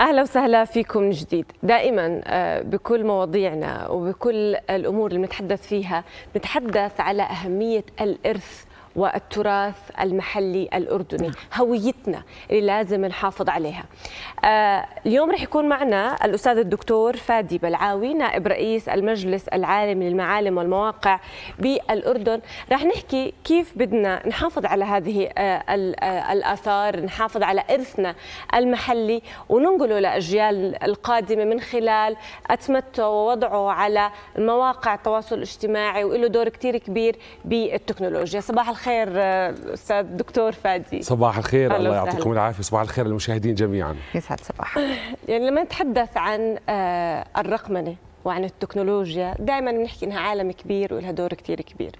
اهلا وسهلا فيكم من جديد دائما آه، بكل مواضيعنا وبكل الامور اللي بنتحدث فيها بنتحدث على اهميه الارث والتراث المحلي الأردني هويتنا اللي لازم نحافظ عليها آه، اليوم رح يكون معنا الأستاذ الدكتور فادي بلعاوي نائب رئيس المجلس العالمي للمعالم والمواقع بالأردن رح نحكي كيف بدنا نحافظ على هذه آه، آه، الآثار نحافظ على إرثنا المحلي وننقله لأجيال القادمة من خلال أتمته ووضعه على مواقع التواصل الاجتماعي وله دور كتير كبير بالتكنولوجيا صباح الخير الخير آه، استاذ دكتور فادي صباح الخير الله يعطيكم العافيه صباح الخير للمشاهدين جميعا يسعد صباح يعني لما نتحدث عن آه، الرقمنه وعن التكنولوجيا دائما بنحكي انها عالم كبير ولها دور كثير كبير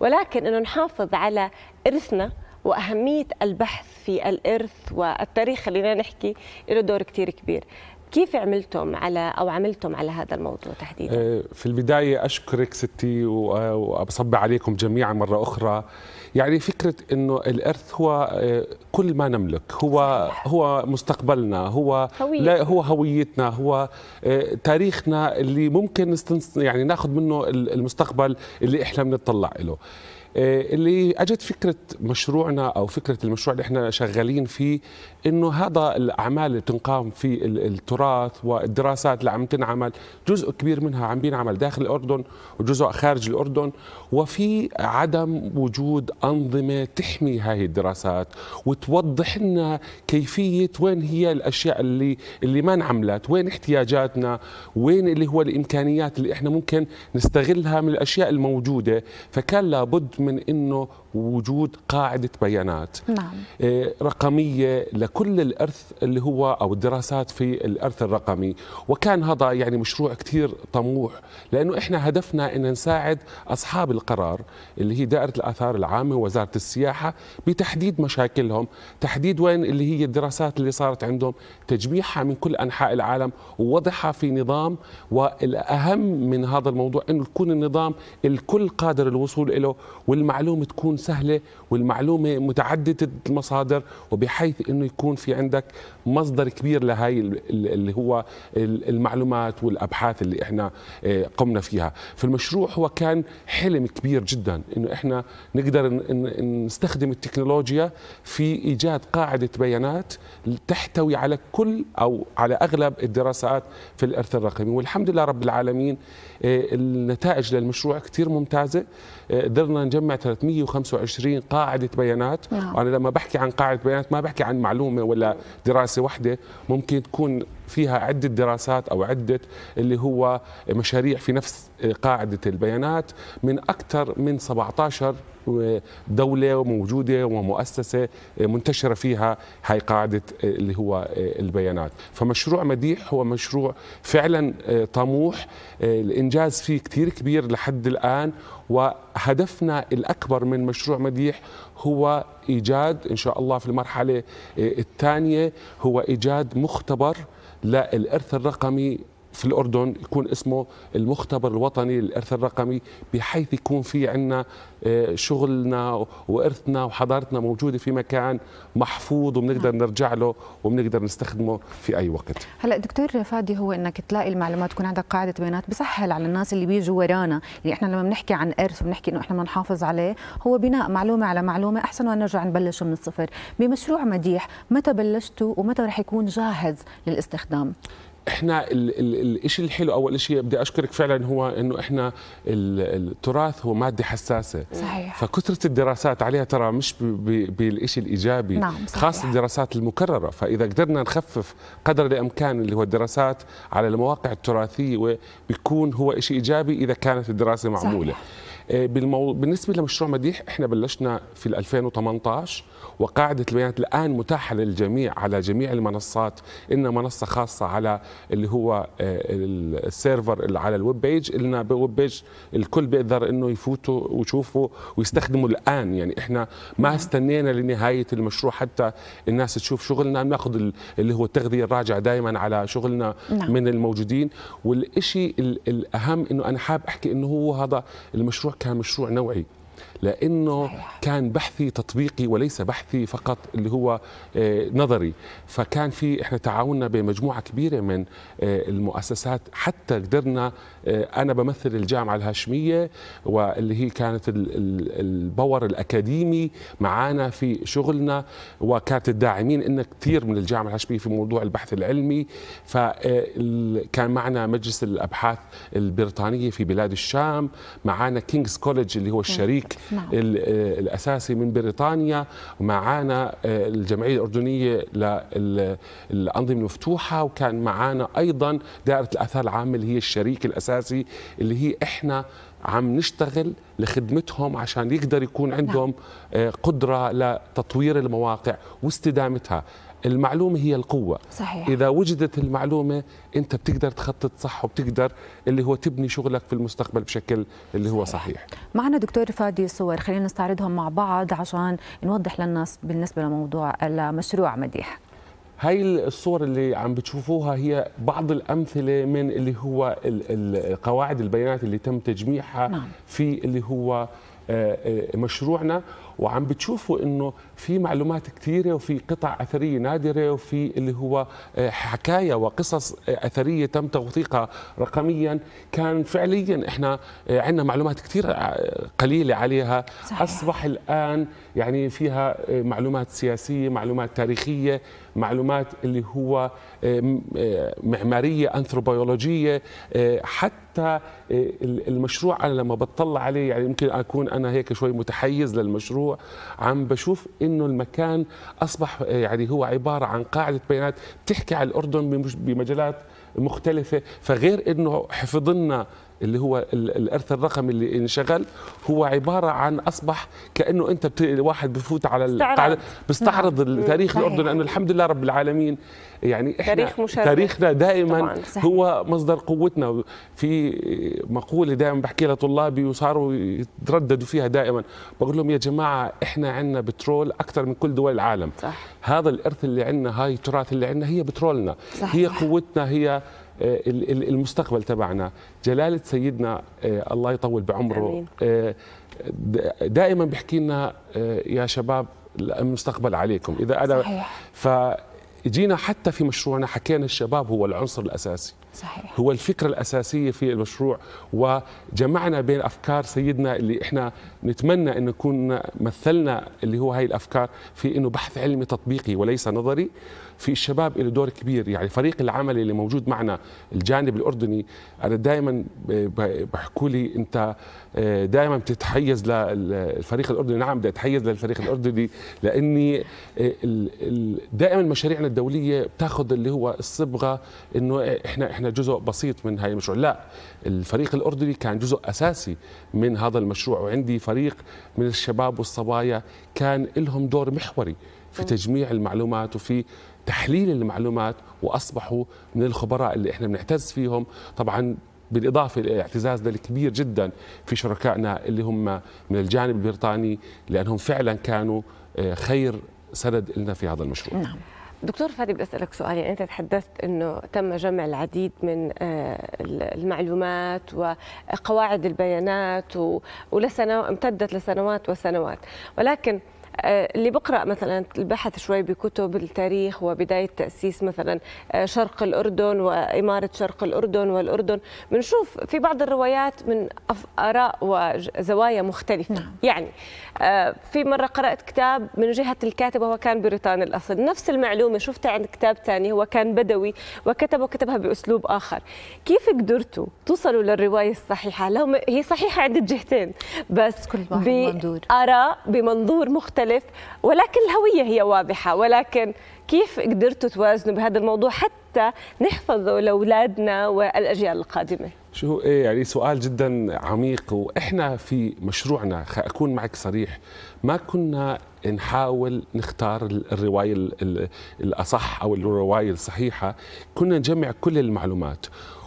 ولكن انه نحافظ على ارثنا واهميه البحث في الارث والتاريخ خلينا نحكي له دور كثير كبير كيف عملتم على او عملتم على هذا الموضوع تحديدا؟ آه، في البدايه اشكرك ستي وبصب آه، عليكم جميعا مره اخرى. يعني فكره انه الارث هو آه، كل ما نملك، هو صحيح. هو مستقبلنا، هو هوية. لا هو هويتنا، هو تاريخنا اللي ممكن يعني ناخذ منه المستقبل اللي احنا بنتطلع له. آه، اللي اجت فكره مشروعنا او فكره المشروع اللي احنا شغالين فيه انه هذا الاعمال اللي تنقام في التراث والدراسات اللي عم تنعمل جزء كبير منها عم بينعمل داخل الاردن وجزء خارج الاردن وفي عدم وجود انظمه تحمي هذه الدراسات وتوضح لنا كيفيه وين هي الاشياء اللي اللي ما انعملت وين احتياجاتنا وين اللي هو الامكانيات اللي احنا ممكن نستغلها من الاشياء الموجوده فكان لابد من انه وجود قاعده بيانات نعم. آه، رقميه لكل الارث اللي هو او الدراسات في الارث الرقمي وكان هذا يعني مشروع كثير طموح لانه احنا هدفنا ان نساعد اصحاب القرار اللي هي دائره الاثار العامه ووزاره السياحه بتحديد مشاكلهم تحديد وين اللي هي الدراسات اللي صارت عندهم تجميعها من كل انحاء العالم ووضعها في نظام والاهم من هذا الموضوع انه يكون النظام الكل قادر الوصول له والمعلومه تكون سهله والمعلومه متعدده المصادر وبحيث انه يكون في عندك مصدر كبير لهاي اللي هو المعلومات والابحاث اللي احنا آه، قمنا فيها فالمشروع هو كان حلم كبير جدا انه احنا نقدر نستخدم التكنولوجيا في ايجاد قاعده بيانات تحتوي على كل او على اغلب الدراسات في الارث الرقمي والحمد لله رب العالمين آه، النتائج للمشروع كثير ممتازه آه، قدرنا نجمع تجمع 325 قاعده بيانات نعم. وانا لما بحكي عن قاعده بيانات ما بحكي عن معلومه ولا دراسه واحده ممكن تكون فيها عدة دراسات أو عدة اللي هو مشاريع في نفس قاعدة البيانات من أكثر من 17 دولة وموجودة ومؤسسة منتشرة فيها هاي قاعدة اللي هو البيانات فمشروع مديح هو مشروع فعلا طموح الإنجاز فيه كتير كبير لحد الآن وهدفنا الأكبر من مشروع مديح هو إيجاد إن شاء الله في المرحلة الثانية هو إيجاد مختبر لا الارث الرقمي في الاردن يكون اسمه المختبر الوطني للارث الرقمي بحيث يكون في عندنا آه، شغلنا وارثنا وحضارتنا موجوده في مكان محفوظ وبنقدر نعم. نرجع له وبنقدر نستخدمه في اي وقت هلا دكتور فادي هو انك تلاقي المعلومات تكون عندك قاعده بيانات بسهل على الناس اللي بيجوا ورانا يعني احنا لما بنحكي عن ارث وبنحكي انه احنا بدنا نحافظ عليه هو بناء معلومه على معلومه احسن ونرجع نرجع نبلش من الصفر بمشروع مديح متى بلشتوا ومتى رح يكون جاهز للاستخدام احنا الشيء الحلو اول شيء بدي اشكرك فعلا هو انه احنا التراث هو ماده حساسه صحيح فكثره الدراسات عليها ترى مش بالشيء الايجابي نعم صحيح. خاصه الدراسات المكرره فاذا قدرنا نخفف قدر الامكان اللي هو الدراسات على المواقع التراثيه بيكون هو شيء ايجابي اذا كانت الدراسه معموله صحيح. آه، بالمو... بالنسبه لمشروع مديح احنا بلشنا في 2018 وقاعده البيانات الان متاحه للجميع على جميع المنصات إلنا منصه خاصه على اللي هو آه، السيرفر على الويب بيج إلنا بالويب بيج الكل بيقدر انه يفوتوا ويشوفوا ويستخدموا الان يعني احنا ما استنينا لنهايه المشروع حتى الناس تشوف شغلنا بناخذ اللي هو التغذيه الراجعه دائما على شغلنا نعم. من الموجودين والشيء الاهم انه انا حاب احكي انه هو هذا المشروع كان مشروع نوعي لانه كان بحثي تطبيقي وليس بحثي فقط اللي هو آه، نظري فكان في احنا تعاوننا بمجموعه كبيره من آه، المؤسسات حتى قدرنا آه، انا بمثل الجامعه الهاشميه واللي هي كانت الباور الاكاديمي معانا في شغلنا وكانت الداعمين لنا كثير من الجامعه الهاشميه في موضوع البحث العلمي فكان آه، معنا مجلس الابحاث البريطانيه في بلاد الشام معانا كينجز كوليدج اللي هو الشريك نعم. آه، الاساسي من بريطانيا ومعانا الجمعيه الاردنيه للانظمه المفتوحه وكان معانا ايضا دائره الاثار العامه اللي هي الشريك الاساسي الاساسي اللي هي احنا عم نشتغل لخدمتهم عشان يقدر يكون نعم. عندهم آه، قدره لتطوير المواقع واستدامتها المعلومة هي القوة صحيح. إذا وجدت المعلومة أنت بتقدر تخطط صح وبتقدر اللي هو تبني شغلك في المستقبل بشكل اللي هو صحيح معنا دكتور فادي صور خلينا نستعرضهم مع بعض عشان نوضح للناس بالنسبة لموضوع مشروع مديح هاي الصور اللي عم بتشوفوها هي بعض الأمثلة من اللي هو القواعد البيانات اللي تم تجميعها نعم. في اللي هو آه، آه، مشروعنا وعم بتشوفوا انه في معلومات كثيره وفي قطع اثريه نادره وفي اللي هو آه، حكايه وقصص آه، اثريه تم توثيقها رقميا كان فعليا احنا آه، عندنا معلومات كثير قليله عليها صحيح. اصبح الان يعني فيها معلومات سياسيه معلومات تاريخيه معلومات اللي هو معماريه انثروبيولوجيه حتى المشروع انا لما بطلع عليه يعني يمكن اكون انا هيك شوي متحيز للمشروع المشروع عم بشوف انه المكان اصبح يعني هو عباره عن قاعده بيانات تحكي على الاردن بمجالات مختلفة فغير انه حفظ لنا اللي هو الارث الرقمي اللي انشغل هو عباره عن اصبح كانه انت واحد بفوت على بيستعرض نعم. تاريخ الاردن لانه الحمد لله رب العالمين يعني احنا تاريخ مشارك. تاريخنا دائما هو مصدر قوتنا في مقوله دائما بحكيها لطلابي وصاروا يترددوا فيها دائما بقول لهم يا جماعه احنا عندنا بترول اكثر من كل دول العالم صح. هذا الارث اللي عندنا هاي التراث اللي عندنا هي بترولنا صح. هي قوتنا هي آه، المستقبل تبعنا جلاله سيدنا آه، الله يطول بعمره آه، دائما بيحكي لنا يا شباب المستقبل عليكم اذا انا صحيح. فجينا حتى في مشروعنا حكينا الشباب هو العنصر الاساسي صحيح. هو الفكرة الأساسية في المشروع وجمعنا بين أفكار سيدنا اللي إحنا نتمنى أن نكون مثلنا اللي هو هاي الأفكار في أنه بحث علمي تطبيقي وليس نظري في الشباب له دور كبير يعني فريق العمل اللي موجود معنا الجانب الأردني أنا دائما بحكوا لي أنت آه، دائما بتتحيز للفريق الأردني نعم بدي أتحيز للفريق الأردني لأني آه، دائما مشاريعنا الدولية بتاخذ اللي هو الصبغة أنه إحنا إحنا احنا جزء بسيط من هاي المشروع لا الفريق الاردني كان جزء اساسي من هذا المشروع وعندي فريق من الشباب والصبايا كان لهم دور محوري في تجميع المعلومات وفي تحليل المعلومات واصبحوا من الخبراء اللي احنا بنعتز فيهم طبعا بالإضافة لاعتزازنا الكبير جدا في شركائنا اللي هم من الجانب البريطاني لأنهم فعلا كانوا آه، خير سند لنا في هذا المشروع نعم. دكتور فادي بدي اسالك سؤال يعني انت تحدثت انه تم جمع العديد من آه، المعلومات وقواعد البيانات ولسنوات امتدت لسنوات وسنوات ولكن آه، اللي بقرا مثلا البحث شوي بكتب التاريخ وبدايه تاسيس مثلا آه، شرق الاردن واماره شرق الاردن والاردن بنشوف في بعض الروايات من اراء وزوايا مختلفه نعم. يعني آه، في مره قرات كتاب من جهه الكاتب وهو كان بريطاني الاصل نفس المعلومه شفتها عند كتاب ثاني هو كان بدوي وكتب وكتبها باسلوب اخر كيف قدرتوا توصلوا للروايه الصحيحه لو هي صحيحه عند الجهتين بس كل واحد بمنظور بمنظور مختلف مختلف ولكن الهوية هي واضحة ولكن كيف قدرتوا توازنوا بهذا الموضوع حتى نحفظه لأولادنا والأجيال القادمة شو ايه يعني سؤال جدا عميق واحنا في مشروعنا اكون معك صريح ما كنا نحاول نختار الروايه الاصح او الروايه الصحيحه كنا نجمع كل المعلومات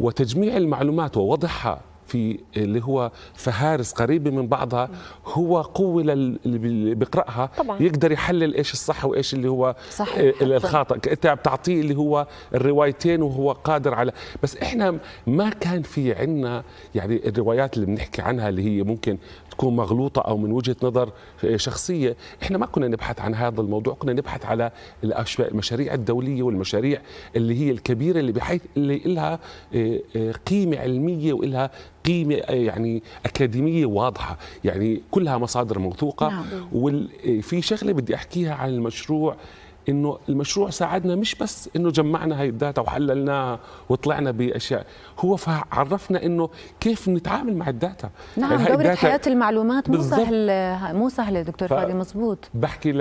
وتجميع المعلومات ووضعها في اللي هو فهارس قريبه من بعضها هو قوه اللي بيقراها طبعا. يقدر يحلل ايش الصح وايش اللي هو صحيح. آه، الخاطئ انت عم تعطيه اللي هو الروايتين وهو قادر على بس احنا ما كان في عنا يعني الروايات اللي بنحكي عنها اللي هي ممكن تكون مغلوطه او من وجهه نظر آه، شخصيه احنا ما كنا نبحث عن هذا الموضوع كنا نبحث على المشاريع الدوليه والمشاريع اللي هي الكبيره اللي بحيث اللي لها آه، آه، قيمه علميه والها قيمه يعني اكاديميه واضحه يعني كلها مصادر موثوقه نعم. وفي شغله بدي احكيها عن المشروع انه المشروع ساعدنا مش بس انه جمعنا هاي الداتا وحللناها وطلعنا باشياء هو عرفنا انه كيف نتعامل مع الداتا نعم يعني دورة حياة المعلومات مو سهل مو سهلة دكتور فادي مزبوط بحكي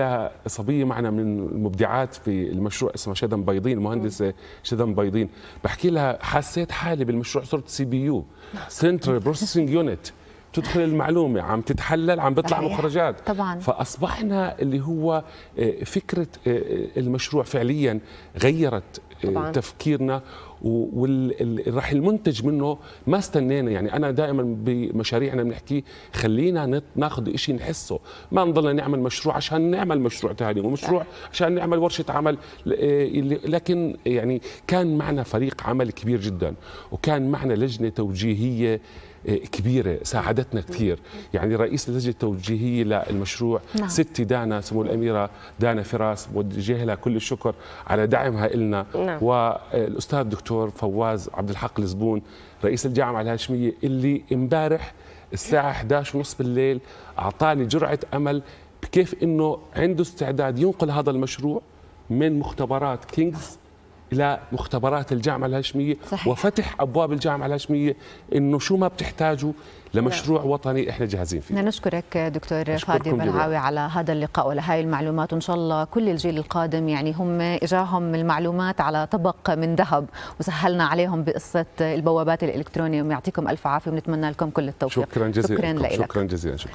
لصبية معنا من المبدعات في المشروع اسمها شدم بيضين المهندسة شدم بيضين بحكي لها حسيت حالي بالمشروع صرت سي بي يو سنترال بروسيسنج يونت تدخل المعلومه عم تتحلل عم بيطلع مخرجات طبعا فاصبحنا اللي هو آه، فكره آه، آه، المشروع فعليا غيرت طبعاً. تفكيرنا والرح المنتج منه ما استنينا يعني انا دائما بمشاريعنا بنحكي خلينا ناخذ شيء نحسه ما نضلنا نعمل مشروع عشان نعمل مشروع تاني ومشروع عشان نعمل ورشه عمل لكن يعني كان معنا فريق عمل كبير جدا وكان معنا لجنه توجيهيه كبيره ساعدتنا كثير يعني رئيس اللجنه التوجيهيه للمشروع نعم. ستي دانا سمو الاميره دانا فراس بوجه لها كل الشكر على دعمها لنا نعم. والاستاذ الدكتور فواز عبد الحق الزبون رئيس الجامعه الهاشميه اللي امبارح الساعه 11:30 بالليل اعطاني جرعه امل بكيف انه عنده استعداد ينقل هذا المشروع من مختبرات كينجز الى مختبرات الجامعه الهاشميه صحيح. وفتح ابواب الجامعه الهاشميه انه شو ما بتحتاجوا لمشروع لا. نعم. وطني احنا جاهزين فيه. نشكرك دكتور فادي بلعاوي على هذا اللقاء ولهي المعلومات وان شاء الله كل الجيل القادم يعني هم اجاهم المعلومات على طبق من ذهب وسهلنا عليهم بقصه البوابات الالكترونيه ويعطيكم الف عافيه ونتمنى لكم كل التوفيق. شكرا جزيلا شكرا شكرا جزيلا شكرا.